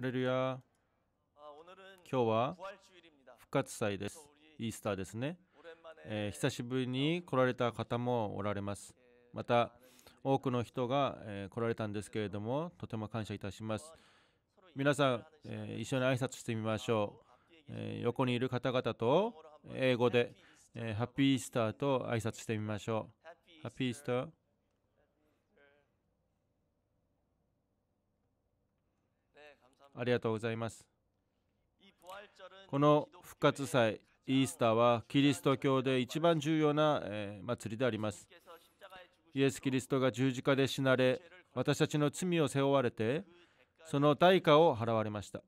レルヤ今日は復活祭です。イースターですね。えー、久しぶりに来られた方もおられます。また多くの人が、え来られたんですけれども、とても感謝いたします。皆さん、え一緒に挨拶してみましょう。え横にいる方々と英語で、えハッピーイースターと挨拶してみましょう。ハッピーイースター。ありがとうございますこの復活祭イースターはキリスト教で一番重要な、え祭りでありますイエス・キリストが十字架で死なれ私たちの罪を背負われてその代価を払われました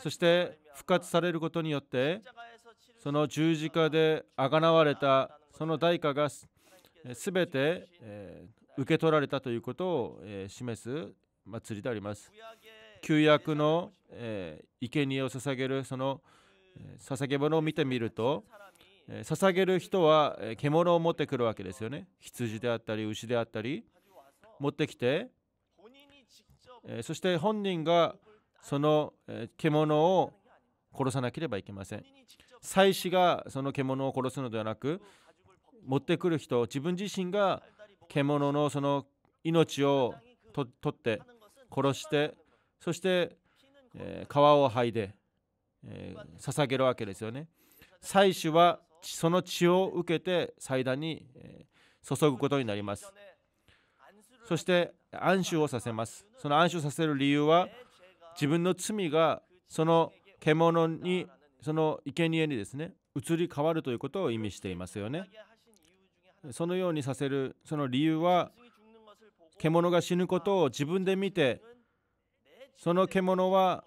そして復活されることによってその十字架であがなわれたその代価がすべて、え受け取られたということを、え示す祭りであります旧約の、えー、生贄を捧げるその、えー、捧げ物を見てみると、えー、捧げる人は、えー、獣を持ってくるわけですよね羊であったり牛であったり持ってきて、えー、そして本人がその、えー、獣を殺さなければいけません祭司がその獣を殺すのではなく持ってくる人自分自身が獣のその命を取って殺してそして、えー、皮を剥いで、えー、捧げるわけですよね祭司はその血を受けて祭壇に、えー、注ぐことになりますそして安守をさせますその安守させる理由は自分の罪がその獣にその生贄にですね移り変わるということを意味していますよねそのようにさせるその理由は獣が死ぬことを自分で見てその獣は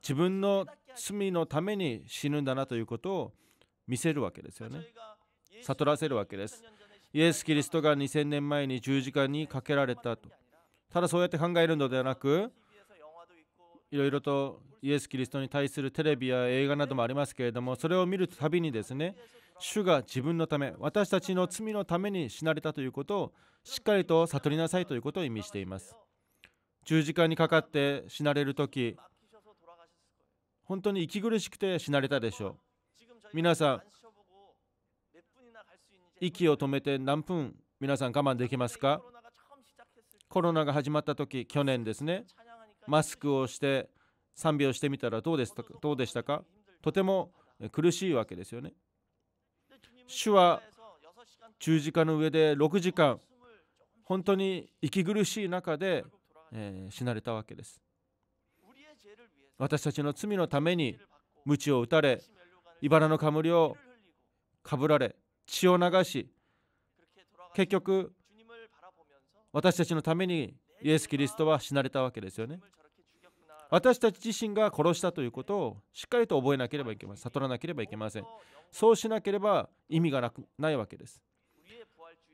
自分の罪のために死ぬんだなということを見せるわけですよね悟らせるわけですイエス・キリストが2000年前に十字架にかけられたとただそうやって考えるのではなくいろいろとイエス・キリストに対するテレビや映画などもありますけれどもそれを見るたびにですね主が自分のため私たちの罪のために死なれたということをしっかりと悟りなさいということを意味しています十字架にかかって死なれる時本当に息苦しくて死なれたでしょう皆さん息を止めて何分皆さん我慢できますかコロナが始まった時去年ですねマスクをして賛美をしてみたらどうでしたかどうでしたかとても苦しいわけですよね主は十字架の上で6時間本当に息苦しい中でえー、死なれたわけです。私たちの罪のために鞭を打たれ、茨の冠をかぶられ、血を流し、結局、私たちのためにイエス・キリストは死なれたわけですよね。私たち自身が殺したということをしっかりと覚えなければいけません。悟らなければいけません。そうしなければ意味がなくないわけです。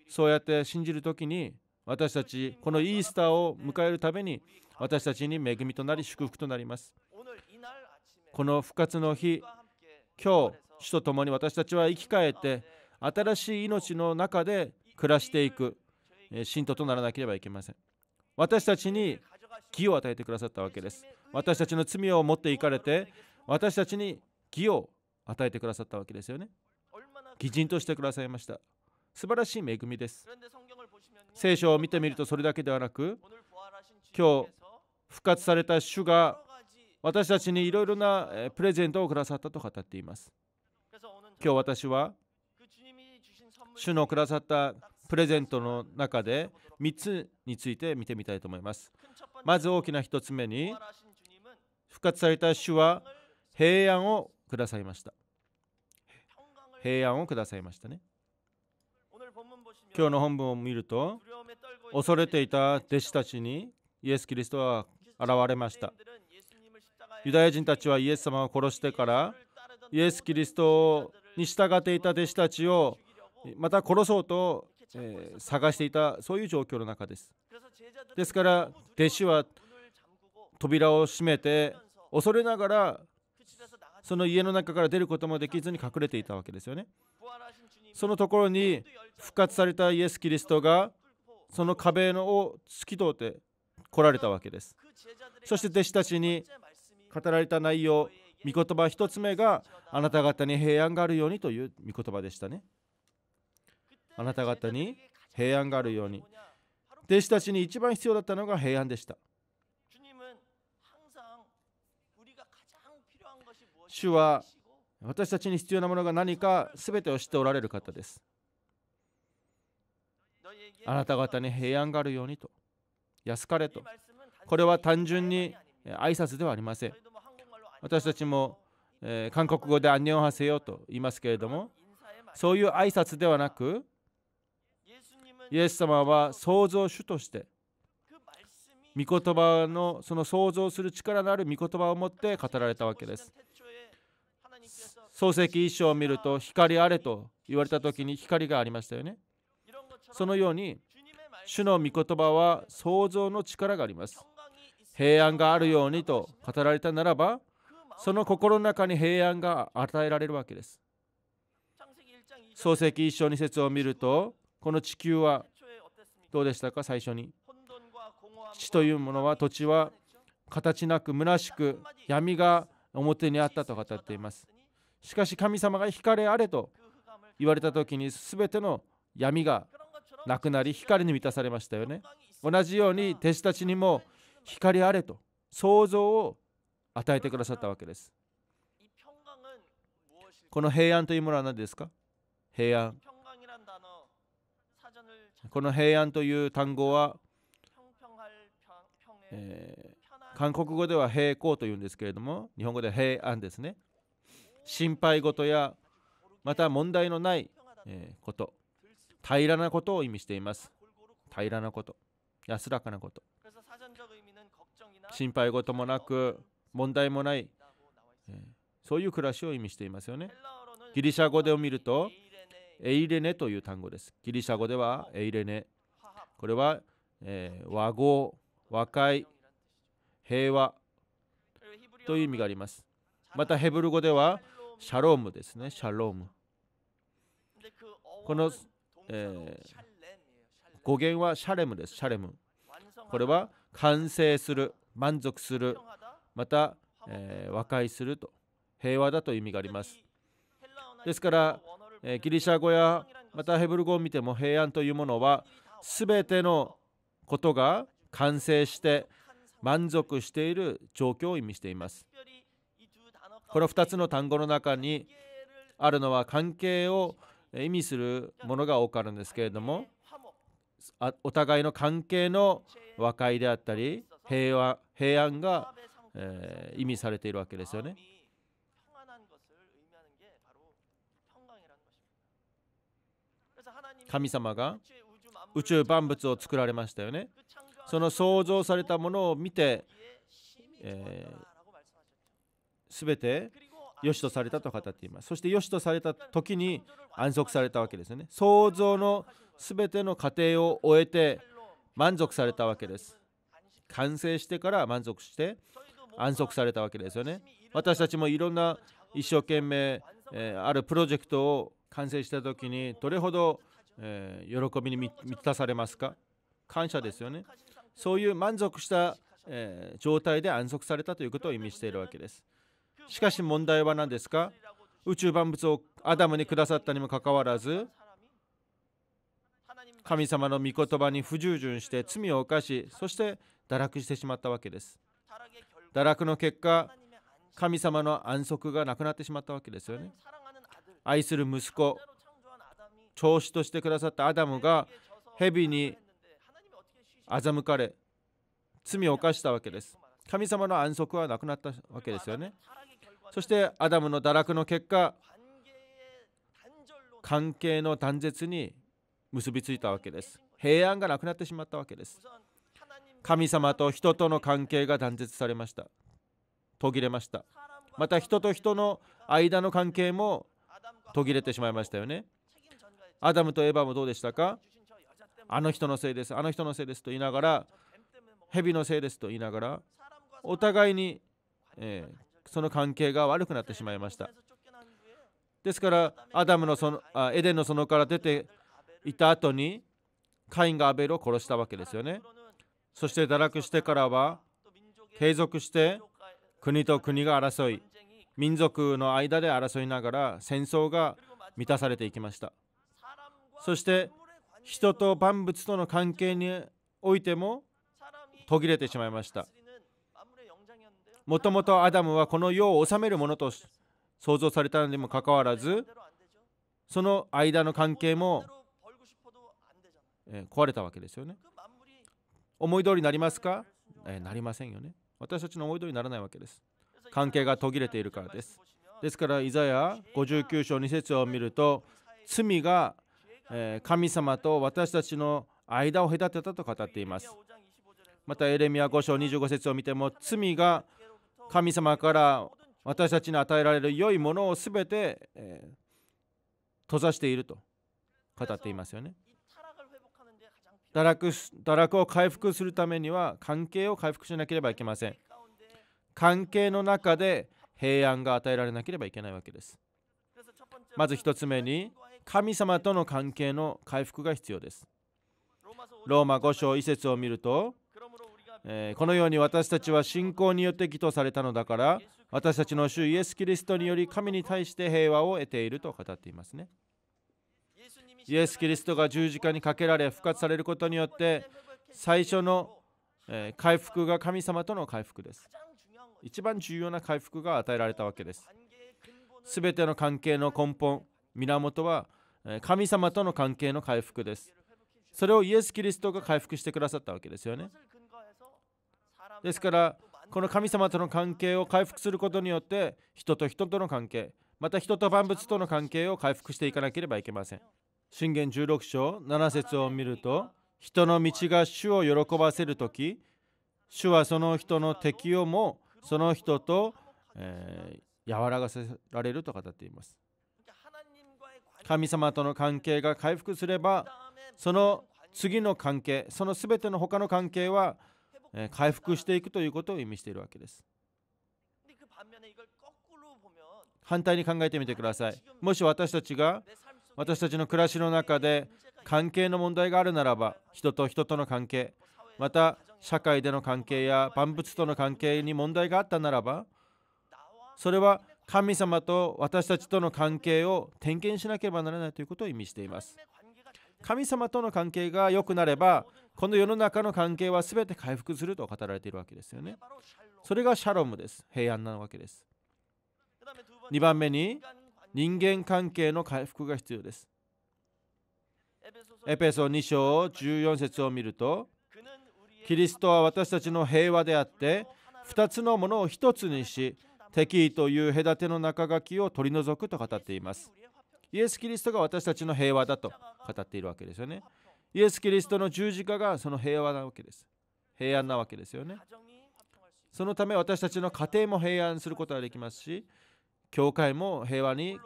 そうやって信じるときに私たちこのイースターを迎えるために私たちに恵みとなり祝福となりますこの復活の日今日主と共に私たちは生き返って新しい命の中で暮らしていく信徒とならなければいけません私たちに義を与えてくださったわけです私たちの罪を持っていかれて私たちに義を与えてくださったわけですよね義人としてくださいました素晴らしい恵みです聖書を見てみるとそれだけではなく今日復活された主が私たちにいろいろなプレゼントをくださったと語っています今日私は主のくださったプレゼントの中で3つについて見てみたいと思いますまず大きな1つ目に復活された主は平安をくださいました平安をくださいましたね今日の本文を見ると恐れていた弟子たちにイエス・キリストは現れましたユダヤ人たちはイエス様を殺してからイエス・キリストに従っていた弟子たちをまた殺そうと、え探していたそういう状況の中ですですから弟子は扉を閉めて恐れながらその家の中から出ることもできずに隠れていたわけですよね。そのところに復活されたイエス・キリストがその壁のを突き通って来られたわけですそして弟子たちに語られた内容御言葉1つ目があなた方に平安があるようにという御言葉でしたねあなた方に平安があるように弟子たちに一番必要だったのが平安でした主は私たちに必要なものが何か全てを知っておられる方ですあなた方に平安があるようにと安かれとこれは単純に挨拶ではありません私たちも、えー、韓国語でアンニョンハセヨと言いますけれどもそういう挨拶ではなくイエス様は創造主として御言葉のその創造する力のある御言葉を持って語られたわけです漱石一章を見ると光あれと言われた時に光がありましたよねそのように主の御言葉は創造の力があります平安があるようにと語られたならばその心の中に平安が与えられるわけです漱石一章二節を見るとこの地球はどうでしたか最初に地というものは土地は形なく虚しく闇が表にあったと語っていますしかし神様が光あれと言われた時に全ての闇がなくなり光に満たされましたよね同じように弟子たちにも光あれと想像を与えてくださったわけですこの平安というものは何ですか平安この平安という単語は、えー、韓国語では平行というんですけれども日本語で平安ですね心配事やまた問題のないこと平らなことを意味しています平らなこと安らかなこと心配事もなく問題もないそういう暮らしを意味していますよねギリシャ語でを見るとエイレネという単語ですギリシャ語ではエイレネこれは、え和合和解平和という意味がありますまたヘブル語ではシャロームですね、シャローム。この、えー、語源はシャレムです、シャレム。これは完成する、満足する、また、えー、和解すると、平和だという意味があります。ですから、えー、ギリシャ語やまたヘブル語を見ても平安というものは全てのことが完成して満足している状況を意味しています。この2つの単語の中にあるのは関係を意味するものが多くあるんですけれどもお互いの関係の和解であったり平和平安が、えー、意味されているわけですよね。神様が宇宙万物を作られましたよね。その創造されたものを見て、えー全て良しとされたと語っていますそして良しとされた時に安息されたわけですよね創造のべての過程を終えて満足されたわけです完成してから満足して安息されたわけですよね私たちもいろんな一生懸命、えあるプロジェクトを完成した時にどれほど、え喜びに満たされますか感謝ですよねそういう満足した、え状態で安息されたということを意味しているわけですしかし問題は何ですか宇宙万物をアダムにくださったにもかかわらず神様の御言葉に不従順して罪を犯しそして堕落してしまったわけです堕落の結果神様の安息がなくなってしまったわけですよね愛する息子長子としてくださったアダムが蛇に欺かれ罪を犯したわけです神様の安息はなくなったわけですよねそしてアダムの堕落の結果関係の断絶に結びついたわけです平安がなくなってしまったわけです神様と人との関係が断絶されました途切れましたまた人と人の間の関係も途切れてしまいましたよねアダムとエヴァもどうでしたかあの人のせいですあの人のせいですと言いながら蛇のせいですと言いながらお互いに、えー、その関係が悪くなってしまいましたですからアダムのそのあエデンの園から出ていた後にカインがアベルを殺したわけですよねそして堕落してからは継続して国と国が争い民族の間で争いながら戦争が満たされていきましたそして人と万物との関係においても途切れてしまいましたもともとアダムはこの世を治めるものと想像されたのにもかかわらずその間の関係も壊れたわけですよね思い通りになりますか、えなりませんよね私たちの思い通りにならないわけです関係が途切れているからですですからイザヤ59章2節を見ると罪が神様と私たちの間を隔てたと語っていますまたエレミア5章25節を見ても罪が神様から私たちに与えられる良いものを全て、えー、閉ざしていると語っていますよね堕落堕落を回復するためには関係を回復しなければいけません関係の中で平安が与えられなければいけないわけですまず1つ目に神様との関係の回復が必要ですローマ5章1節を見るとえー、このように私たちは信仰によって義とされたのだから私たちの主イエス・キリストにより神に対して平和を得ていると語っていますねイエス・キリストが十字架にかけられ復活されることによって最初の、えー、回復が神様との回復です一番重要な回復が与えられたわけですすべての関係の根本源は神様との関係の回復ですそれをイエス・キリストが回復してくださったわけですよねですからこの神様との関係を回復することによって人と人との関係また人と万物との関係を回復していかなければいけません信玄16章7節を見ると人の道が主を喜ばせる時主はその人の敵をもその人と、えー、和らがせられると語っています神様との関係が回復すればその次の関係その全ての他の関係は回復していくということを意味しているわけです。反対に考えてみてください。もし私たちが私たちの暮らしの中で関係の問題があるならば、人と人との関係、また社会での関係や万物との関係に問題があったならば、それは神様と私たちとの関係を点検しなければならないということを意味しています。神様との関係が良くなれば、この世の中の関係は全て回復すると語られているわけですよね。それがシャロムです。平安なわけです。2番目に人間関係の回復が必要です。エペソ2章14節を見ると、キリストは私たちの平和であって、2つのものを1つにし、敵意という隔ての中書きを取り除くと語っています。イエス・キリストが私たちの平和だと語っているわけですよね。イエス・キリストの十字架がその平和なわけです。平安なわけですよね。そのため私たちの家庭も平安することができますし、教会も平和に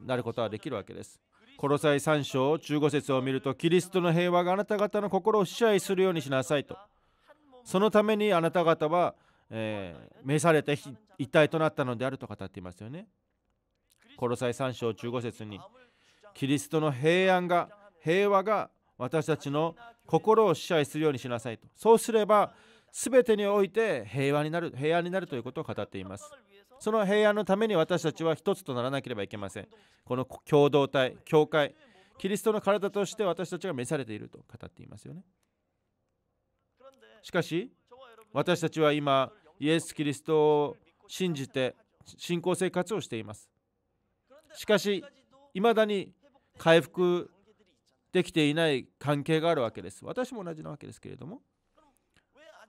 なることができるわけです。コロサイ3章15節を見ると、キリストの平和があなた方の心を支配するようにしなさいと。そのためにあなた方は、えー、召されて一体となったのであると語っていますよね。コロサイ3章15節に、キリストの平安が、平和が私たちの心を支配するようにしなさいとそうすれば全てにおいて平和になる平安になるということを語っていますその平安のために私たちは一つとならなければいけませんこの共同体教会キリストの体として私たちが召されていると語っていますよねしかし私たちは今イエス・キリストを信じて信仰生活をしていますしかしいまだに回復できていない関係があるわけです。私も同じなわけですけれども。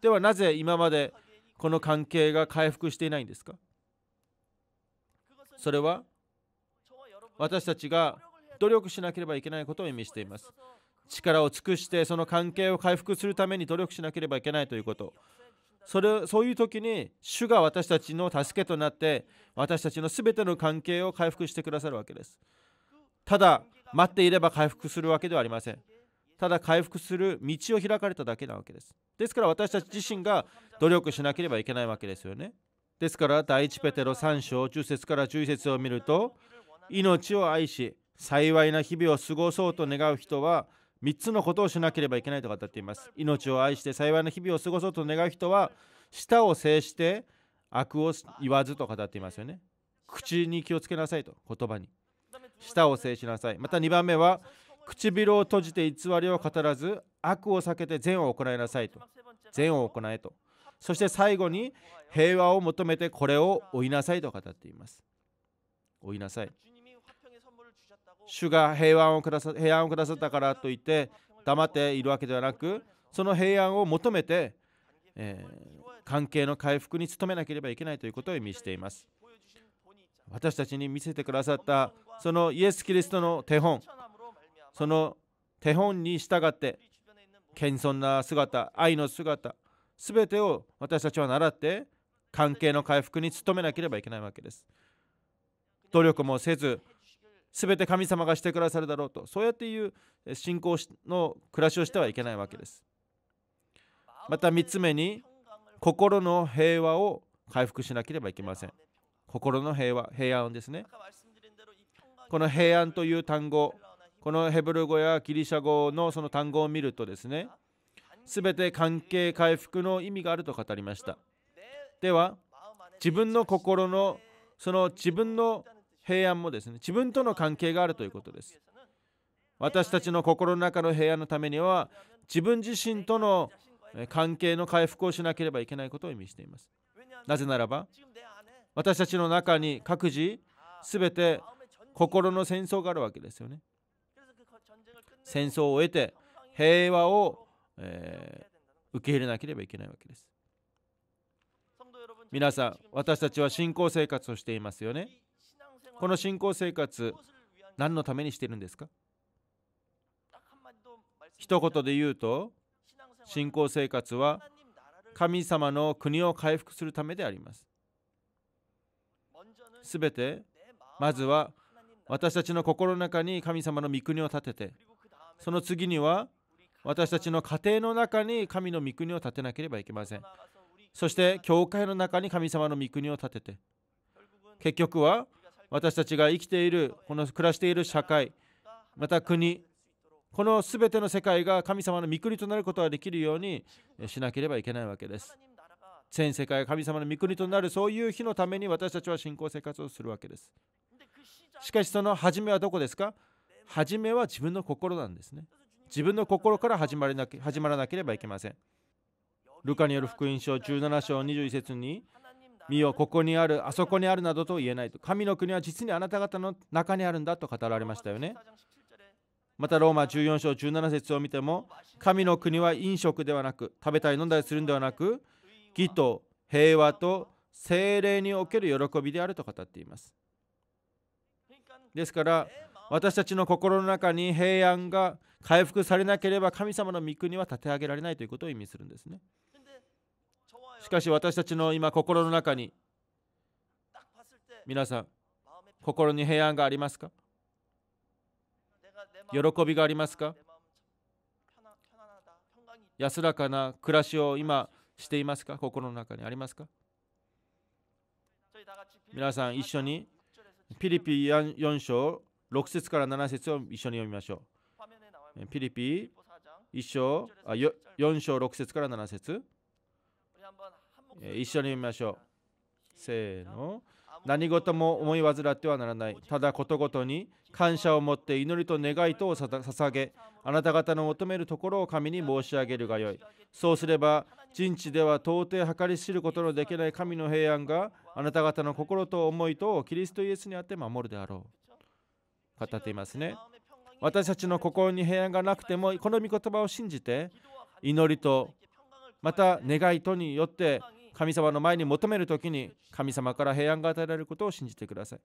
ではなぜ今までこの関係が回復していないんですかそれは私たちが努力しなければいけないことを意味しています。力を尽くしてその関係を回復するために努力しなければいけないということ。それそういう時に主が私たちの助けとなって私たちの全ての関係を回復してくださるわけです。ただ待っていれば回復するわけではありませんただ回復する道を開かれただけなわけですですから私たち自身が努力しなければいけないわけですよねですから第1ペテロ3章10節から11節を見ると命を愛し幸いな日々を過ごそうと願う人は3つのことをしなければいけないと語っています命を愛して幸いな日々を過ごそうと願う人は舌を制して悪を言わずと語っていますよね口に気をつけなさいと言葉に舌を制しなさいまた2番目は唇を閉じて偽りを語らず悪を避けて善を行いなさいと善を行えとそして最後に平和を求めてこれを追いなさいと語っています追いなさい主が平安をくださ平安をくださったからといって黙っているわけではなくその平安を求めて、えー、関係の回復に努めなければいけないということを意味しています私たちに見せてくださったそのイエス・キリストの手本その手本に従って謙遜な姿愛の姿すべてを私たちは習って関係の回復に努めなければいけないわけです努力もせず全て神様がしてくださるだろうとそうやっていう信仰の暮らしをしてはいけないわけですまた3つ目に心の平和を回復しなければいけません心の平和平安ですねこの平安という単語このヘブル語やギリシャ語のその単語を見るとですね全て関係回復の意味があると語りましたでは自分の心のその自分の平安もですね自分との関係があるということです私たちの心の中の平安のためには自分自身との関係の回復をしなければいけないことを意味していますなぜならば私たちの中に各自全て心の戦争があるわけですよね戦争を終えて平和を、えー、受け入れなければいけないわけです皆さん私たちは信仰生活をしていますよねこの信仰生活何のためにしてるんですか一言で言うと信仰生活は神様の国を回復するためでありますすべてまずは私たちの心の中に神様の御国を立ててその次には私たちの家庭の中に神の御国を立てなければいけませんそして教会の中に神様の御国を立てて結局は私たちが生きているこの暮らしている社会また国この全ての世界が神様の御国となることができるようにしなければいけないわけです全世界が神様の御国となるそういう日のために私たちは信仰生活をするわけですしかしその始めはどこですか始めは自分の心なんですね自分の心から始まな始まらなければいけませんルカによる福音書17章21節に見よここにあるあそこにあるなどと言えないと神の国は実にあなた方の中にあるんだと語られましたよねまたローマ14章17節を見ても神の国は飲食ではなく食べたり飲んだりするんではなく義と平和と精霊における喜びであると語っていますですから私たちの心の中に平安が回復されなければ神様の御国は立て上げられないということを意味するんですねしかし私たちの今心の中に皆さん心に平安がありますか喜びがありますか安らかな暮らしを今していますか心の中にありますか皆さん一緒にピリピ4章6節から7節を一緒に読みましょう。ピリピ1章あ4章6節から7節一緒に読みましょう。せーの。何事も思い煩ってはならない。ただことごとに感謝を持って祈りと願いとを捧げ、あなた方の求めるところを神に申し上げるがよい。そうすれば、人知では到底計り知ることのできない神の平安があなた方の心と思いとキリストイエスにあって守るであろう。語っていますね。私たちの心に平安がなくても、この御言葉を信じて、祈りと、また願いとによって神様の前に求めるときに神様から平安が与えられることを信じてください。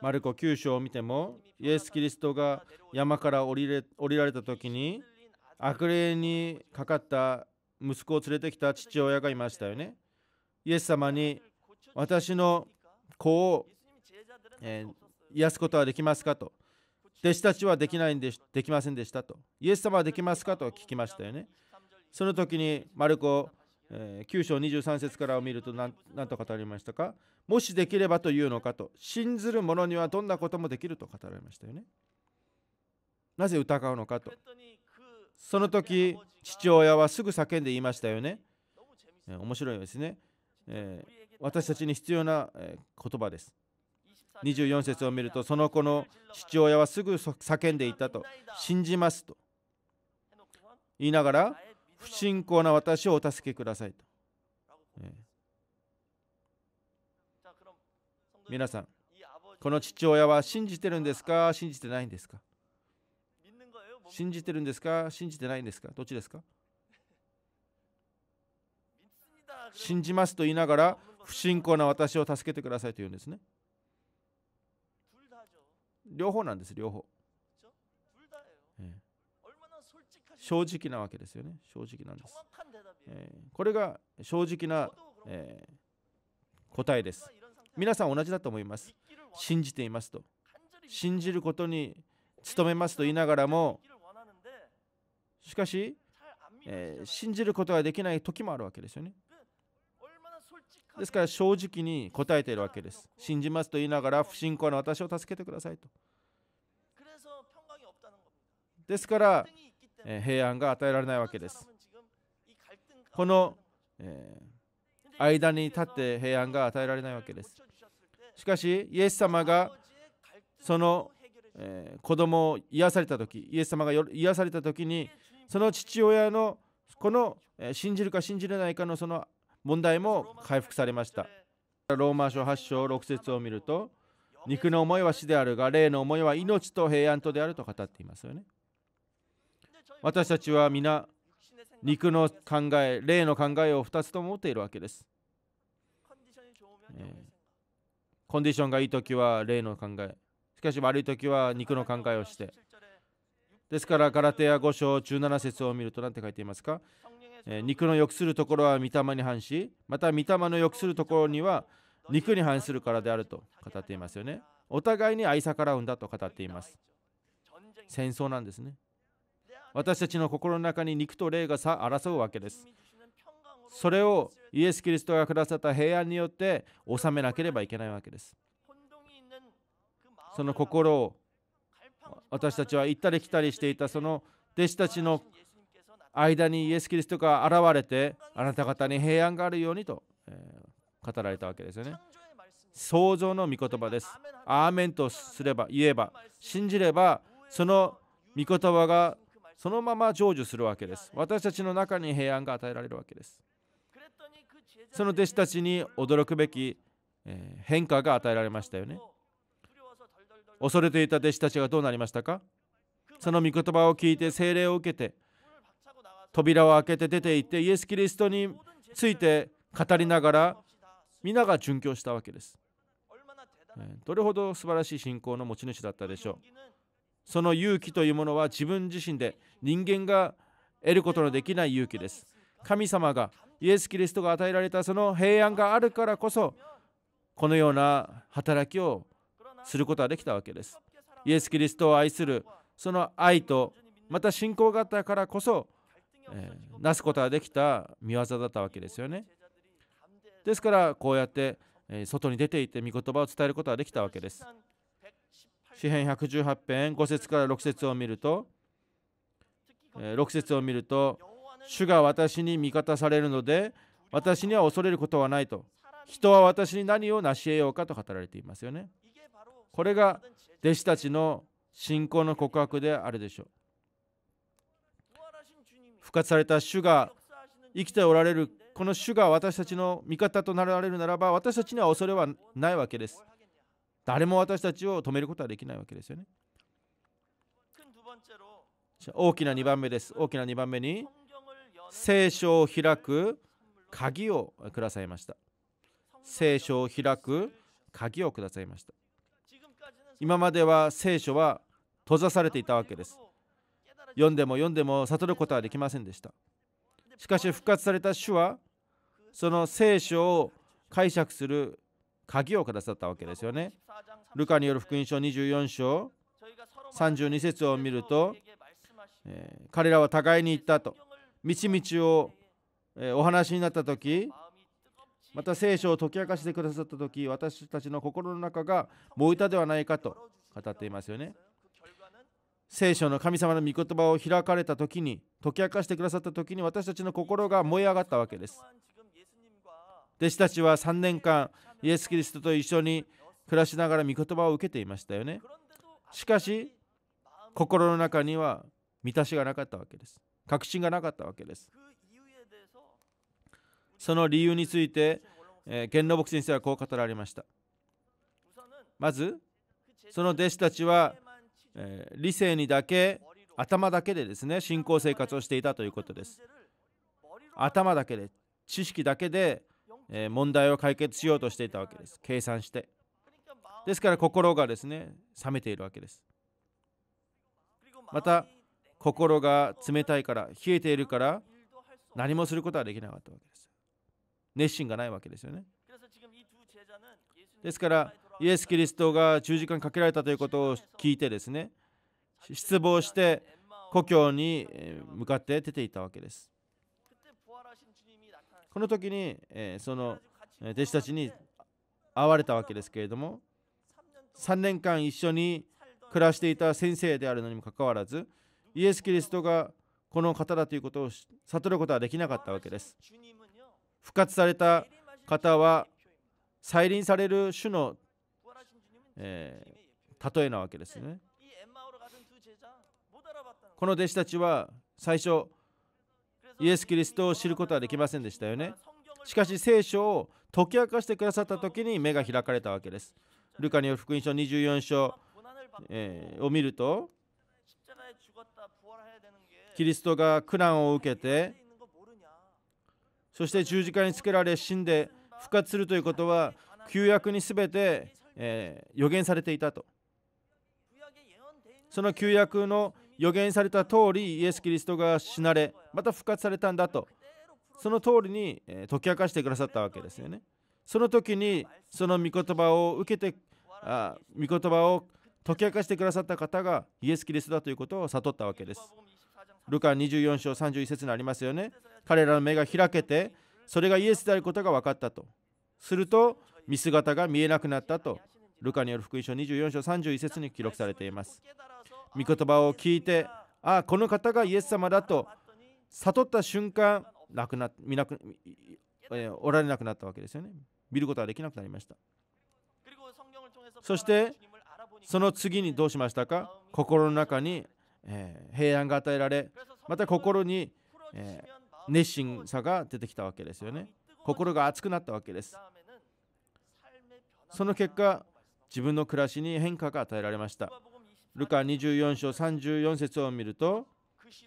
マルコ9章を見てもイエス・キリストが山から降りれ降りられた時に悪霊にかかった息子を連れてきた父親がいましたよね。イエス様に私の子を、えー、癒すことはできますかと。弟子たちはできないんでできませんでしたと。イエス様はできますかと聞きましたよね。その時にマルコえー、9章23節からを見ると何と語りましたかもしできればというのかと信ずる者にはどんなこともできると語られましたよねなぜ疑うのかとその時父親はすぐ叫んで言いましたよね、えー、面白いですね、えー、私たちに必要な、え言葉です24節を見るとその子の父親はすぐ叫んでいたと信じますと言いながら不信仰な私をお助けくださいと。ね、皆さん、この父親は信じてるんですか信じてないんですか信じてるんですか信じてないんですかどっちですか信じますと言いながら不信仰な私を助けてくださいと言うんですね。両方なんです、両方。正直なわけですよね正直なんです、えー、これが正直な、えー、答えです皆さん同じだと思います信じていますと信じることに努めますと言いながらもしかし、えー、信じることができない時もあるわけですよねですから正直に答えているわけです信じますと言いながら不信仰の私を助けてくださいとですから平安が与えられないわけです。この、え間に立って平安が与えられないわけです。しかし、イエス様がその、え子供を癒された時、イエス様が癒された時に、その父親のこの、え信じるか信じれないかのその問題も回復されました。ローマ書8章6節を見ると、肉の思いは死であるが、霊の思いは命と平安とであると語っていますよね。私たちは皆肉の考え、霊の考えを2つとも持っているわけです。えー、コンディションがいいときは霊の考え、しかし悪いときは肉の考えをして。ですから、ガラテヤ5章17節を見ると何て書いていますか、えー、肉の欲するところは御霊に反し、また御霊の欲するところには肉に反するからであると語っていますよね。お互いに愛さからうんだと語っています。戦争なんですね。私たちの心の中に肉と霊が争うわけです。それをイエス・キリストがくださった平安によって収めなければいけないわけです。その心を私たちは行ったり来たりしていたその弟子たちの間にイエス・キリストが現れてあなた方に平安があるようにと、え語られたわけですよね。創造の御言葉です。アーメンとすれば言えば信じればその御言葉がそのまま成就するわけです私たちの中に平安が与えられるわけですその弟子たちに驚くべき変化が与えられましたよね恐れていた弟子たちがどうなりましたかその御言葉を聞いて聖霊を受けて扉を開けて出て行ってイエス・キリストについて語りながら皆が殉教したわけですどれほど素晴らしい信仰の持ち主だったでしょうその勇気というものは自分自身で人間が得ることのできない勇気です。神様がイエス・キリストが与えられたその平安があるからこそこのような働きをすることができたわけです。イエス・キリストを愛するその愛とまた信仰があったからこそ、えー、なすことができた見業だったわけですよね。ですからこうやって、えー、外に出ていって御言葉を伝えることができたわけです。詩篇118編5節から6節を見ると、え6節を見ると主が私に味方されるので私には恐れることはないと人は私に何を成し得ようかと語られていますよねこれが弟子たちの信仰の告白であるでしょう復活された主が生きておられるこの主が私たちの味方となられるならば私たちには恐れはないわけです誰も私たちを止めることはできないわけですよね。大きな2番目です。大きな2番目に聖書を開く鍵をくださいました。聖書を開く鍵をくださいました。今までは聖書は閉ざされていたわけです。読んでも読んでも悟ることはできませんでした。しかし復活された主はその聖書を解釈する鍵をくださったわけですよね。ルカによる福音書24章32節を見ると、えー、彼らは互いに行ったと道々を、えー、お話になった時また聖書を解き明かしてくださった時私たちの心の中が燃えたではないかと語っていますよね。聖書の神様の御言葉を開かれた時に解き明かしてくださった時に私たちの心が燃え上がったわけです。弟子たちは3年間イエス・キリストと一緒に暮らしながら御言葉を受けていましたよねしかし心の中には満たしがなかったわけです確信がなかったわけですその理由について、えー、ボ牧先生はこう語られましたまずその弟子たちは、えー、理性にだけ頭だけでですね信仰生活をしていたということです頭だけで知識だけでえ問題を解決しようとしていたわけです。計算して。ですから心がですね、冷めているわけです。また、心が冷たいから、冷えているから、何もすることはできなかったわけです。熱心がないわけですよね。ですから、イエス・キリストが十字架にかけられたということを聞いてですね、失望して故郷に向かって出ていたわけです。この時に、えその弟子たちに会われたわけですけれども3年間一緒に暮らしていた先生であるのにもかかわらずイエス・キリストがこの方だということを悟ることはできなかったわけです復活された方は再臨される主の、えー、例えなわけですねこの弟子たちは最初イエス・キリストを知ることはできませんでしたよねしかし聖書を解き明かしてくださった時に目が開かれたわけですルカによる福音書24章、えを見るとキリストが苦難を受けてそして十字架につけられ死んで復活するということは旧約に全て、え予言されていたとその旧約の予言された通りイエス・キリストが死なれまた復活されたんだとその通りに解き明かしてくださったわけですよねその時にその御言葉を受けてあ御言葉を解き明かしてくださった方がイエス・キリストだということを悟ったわけですルカ24章31節にありますよね彼らの目が開けてそれがイエスであることが分かったとすると見姿が見えなくなったとルカによる福音書24章31節に記録されています御言葉を聞いてああこの方がイエス様だと悟った瞬間亡くなっなく、えおられなくなったわけですよね見ることはできなくなりましたそしてその次にどうしましたか心の中に、え平安が与えられまた心に、え熱心さが出てきたわけですよね心が熱くなったわけですその結果自分の暮らしに変化が与えられましたルカ24章34節を見ると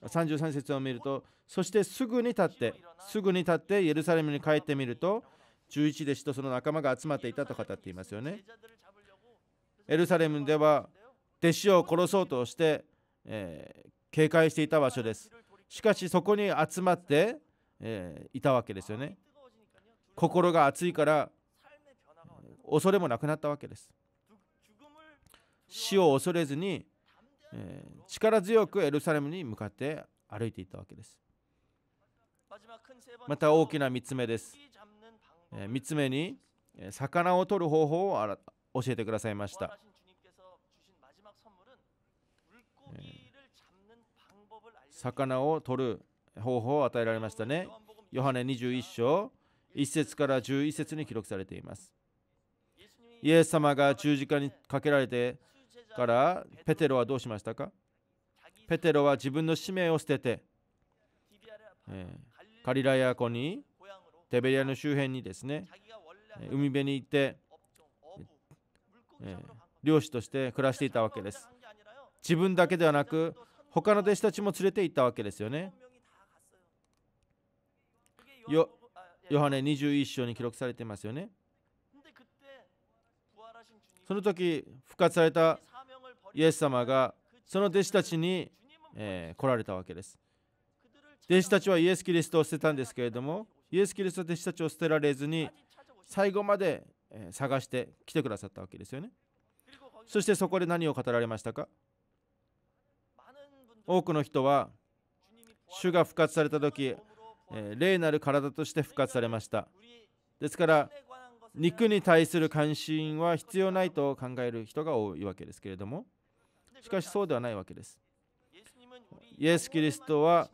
33節を見るとそしてすぐに立ってすぐに立ってエルサレムに帰ってみると11弟子とその仲間が集まっていたと語っていますよねエルサレムでは弟子を殺そうとして、えー、警戒していた場所ですしかしそこに集まって、えー、いたわけですよね心が熱いから恐れもなくなったわけです死を恐れずに、えー、力強くエルサレムに向かって歩いていったわけですまた大きな3つ目です、えー、3つ目に魚を取る方法を教えてくださいました、魚を取る方法を与えられましたねヨハネ21章1節から11節に記録されていますイエス様が十字架にかけられてからペテロはどうしましたかペテロは自分の使命を捨てて、えカリラヤ湖にテベリアの周辺にですね海辺に行って、え漁師として暮らしていたわけです自分だけではなく他の弟子たちも連れて行ったわけですよねよヨハネ21章に記録されていますよねその時復活されたイエス様がその弟子たちに、えー、来られたわけです。弟子たちはイエス・キリストを捨てたんですけれども、イエス・キリスト弟子たちを捨てられずに、最後まで探して来てくださったわけですよね。そしてそこで何を語られましたか多くの人は、主が復活された時、霊なる体として復活されました。ですから、肉に対する関心は必要ないと考える人が多いわけですけれども、しかしそうではないわけです。イエス・キリストは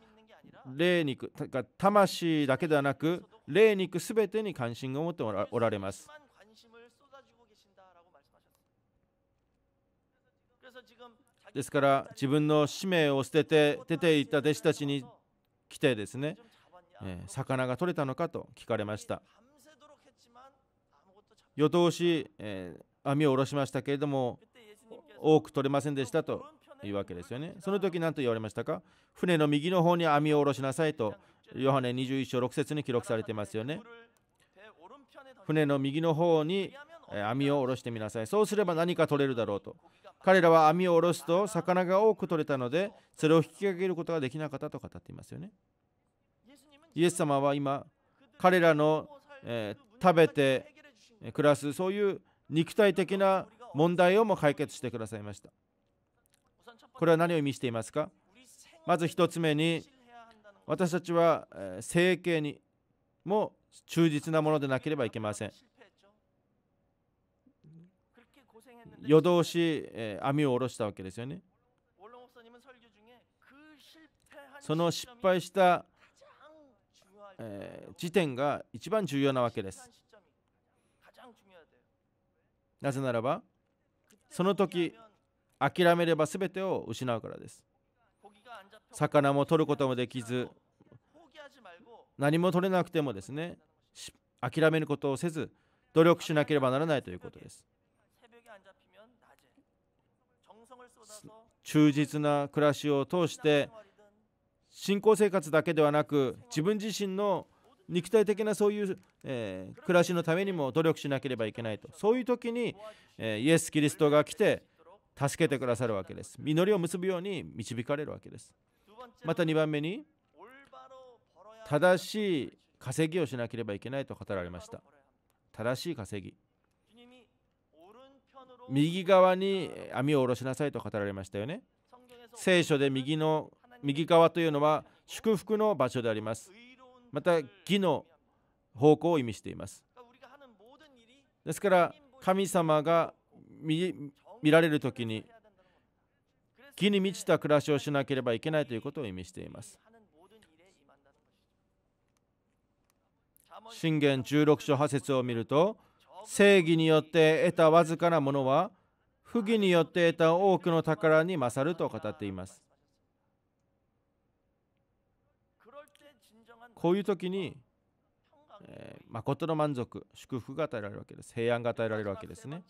霊肉魂だけではなく霊肉すべてに関心を持っておられます。ですから自分の使命を捨てて出ていった弟子たちに来てですね、え魚が取れたのかと聞かれました。夜通し、え網を下ろしましたけれども多く取れませんでしたというわけですよね。その時何と言われましたか船の右の方に網を下ろしなさいと、ヨハネ21章6節に記録されてますよね。船の右の方に網を下ろしてみなさい。そうすれば何か取れるだろうと。彼らは網を下ろすと魚が多く取れたので、それを引き上げることができなかったと語っていますよね。イエス様は今、彼らの、えー、食べて暮らすそういう肉体的な問題をも解決してくださいましたこれは何を意味していますかまず1つ目に私たちは整形にも忠実なものでなければいけません夜通し網を下ろしたわけですよねその失敗した時点が一番重要なわけですなぜならばその時諦めれば全てを失うからです魚も取ることもできず何も取れなくてもですね諦めることをせず努力しなければならないということです忠実な暮らしを通して信仰生活だけではなく自分自身の肉体的なそういう、えー、暮らしのためにも努力しなければいけないとそういう時に、えー、イエス・キリストが来て助けてくださるわけです実りを結ぶように導かれるわけですまた2番目に正しい稼ぎをしなければいけないと語られました正しい稼ぎ右側に網を下ろしなさいと語られましたよね聖書で右の右側というのは祝福の場所でありますまた義の方向を意味していますですから神様が見られる時に義に満ちた暮らしをしなければいけないということを意味しています信玄16章8節を見ると正義によって得たわずかなものは不義によって得た多くの宝に勝ると語っていますこういう時に、えー、誠の満足祝福が与えられるわけです平安が与えられるわけですね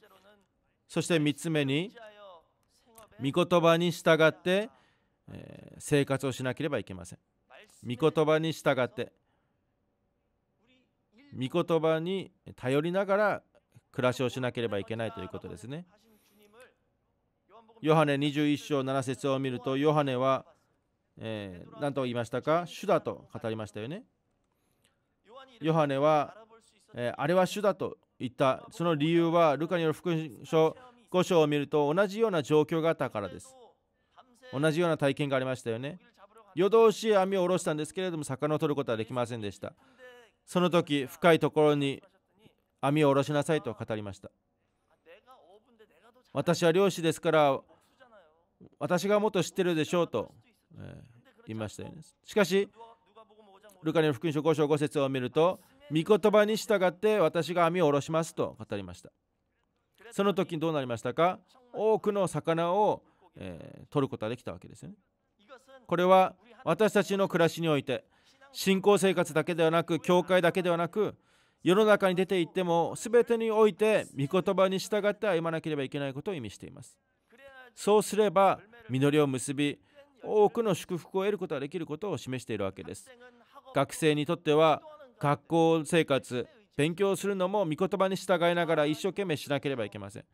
そして3つ目に御言葉に従って、えー、生活をしなければいけません御言葉に従って御言葉に頼りながら暮らしをしなければいけないということですねヨハネ21章7節を見るとヨハネはえー、何と言いましたか主だと語りましたよね。ヨハネは、えー、あれは主だと言ったその理由はルカによる福音書5章を見ると同じような状況があったからです。同じような体験がありましたよね。夜通し網を下ろしたんですけれども魚を取ることはできませんでした。その時深いところに網を下ろしなさいと語りました。私は漁師ですから私がもっと知ってるでしょうとえー、いましたよねしかしルカにの福音書5章5節を見ると御言葉に従って私が網を下ろしますと語りましたその時どうなりましたか多くの魚を、えー、取ることができたわけですねこれは私たちの暮らしにおいて信仰生活だけではなく教会だけではなく世の中に出て行っても全てにおいて御言葉に従って歩まなければいけないことを意味していますそうすれば実りを結び多くの祝福を得ることができることを示しているわけです学生にとっては学校生活勉強するのも御言葉に従いながら一生懸命しなければいけません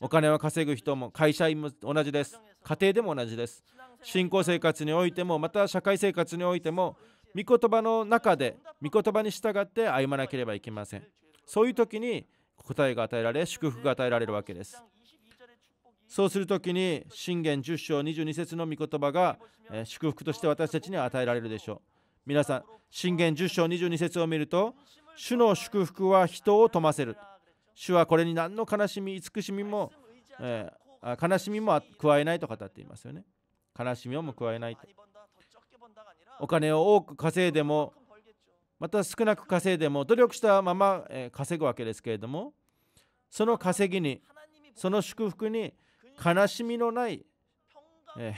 お金を稼ぐ人も会社員も同じです家庭でも同じです信仰生活においてもまた社会生活においても御言葉の中で御言葉に従って歩まなければいけませんそういう時に答えが与えられ祝福が与えられるわけですそうするときに信玄10章22節の御言葉が祝福として私たちに与えられるでしょう皆さん信玄10章22節を見ると主の祝福は人を富ませる主はこれに何の悲しみ慈しみも、えー、悲しみも加えないと語っていますよね悲しみをも加えないとお金を多く稼いでもまた少なく稼いでも努力したまま稼ぐわけですけれどもその稼ぎにその祝福に悲しみのない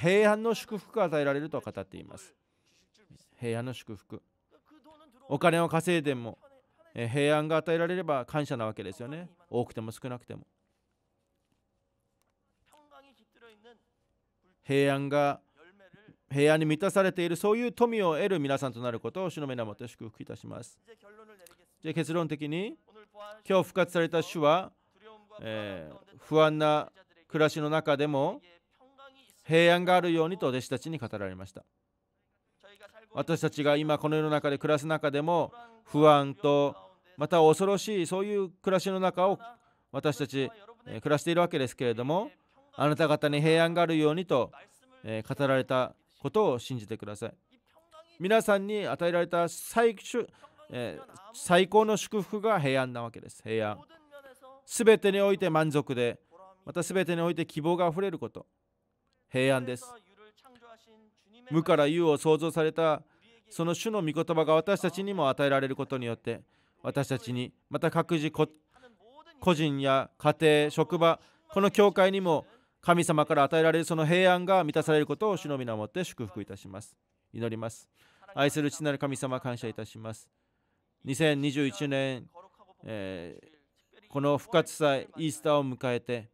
平安の祝福が与えられると語っています平安の祝福お金を稼いでも平安が与えられれば感謝なわけですよね多くても少なくても平安が平安に満たされているそういう富を得る皆さんとなることを主の目にもと祝福いたしますじゃあ結論的に今日復活された主は、えー、不安な暮らしの中でも平安があるようにと弟子たちに語られました私たちが今この世の中で暮らす中でも不安とまた恐ろしいそういう暮らしの中を私たち暮らしているわけですけれどもあなた方に平安があるようにと語られたことを信じてください皆さんに与えられた最最高の祝福が平安なわけです平安すべてにおいて満足でまた全てにおいて希望があふれること平安です無から有を創造されたその主の御言葉が私たちにも与えられることによって私たちにまた各自個人や家庭職場この教会にも神様から与えられるその平安が満たされることを主の皆をもって祝福いたします祈ります愛する父なる神様感謝いたします2021年、えー、この復活祭イースターを迎えて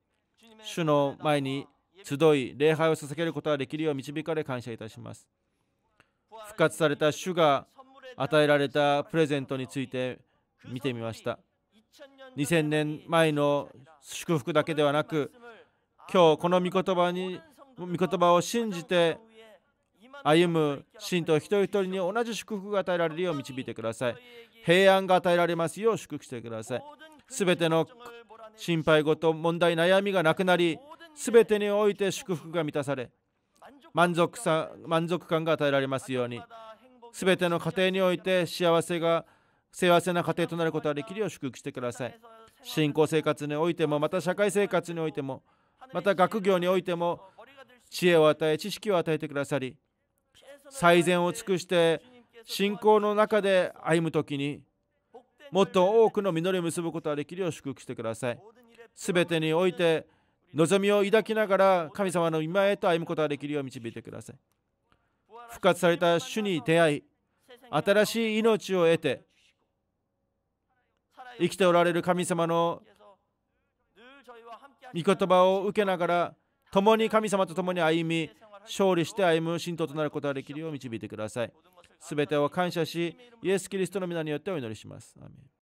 主の前に集い礼拝を捧げることができるよう導かれ感謝いたします復活された主が与えられたプレゼントについて見てみました2000年前の祝福だけではなく今日この御言葉に御言葉を信じて歩む信徒一人一人に同じ祝福が与えられるよう導いてください平安が与えられますよう祝福してください全ての心配事問題悩みがなくなり全てにおいて祝福が満たされ満足さ満足感が与えられますように全ての家庭において幸せが幸せな家庭となることができるよう祝福してください信仰生活においてもまた社会生活においてもまた学業においても知恵を与え知識を与えてくださり最善を尽くして信仰の中で歩む時にもっと多くの実りを結ぶことができるよう祝福してください。すべてにおいて望みを抱きながら神様の今へと歩むことができるよう導いてください。復活された主に出会い、新しい命を得て、生きておられる神様の御言葉を受けながら、共に神様と共に歩み、勝利して歩む信徒となることができるよう導いてください。全てを感謝し、イエス・キリストの皆によってお祈りします。アメン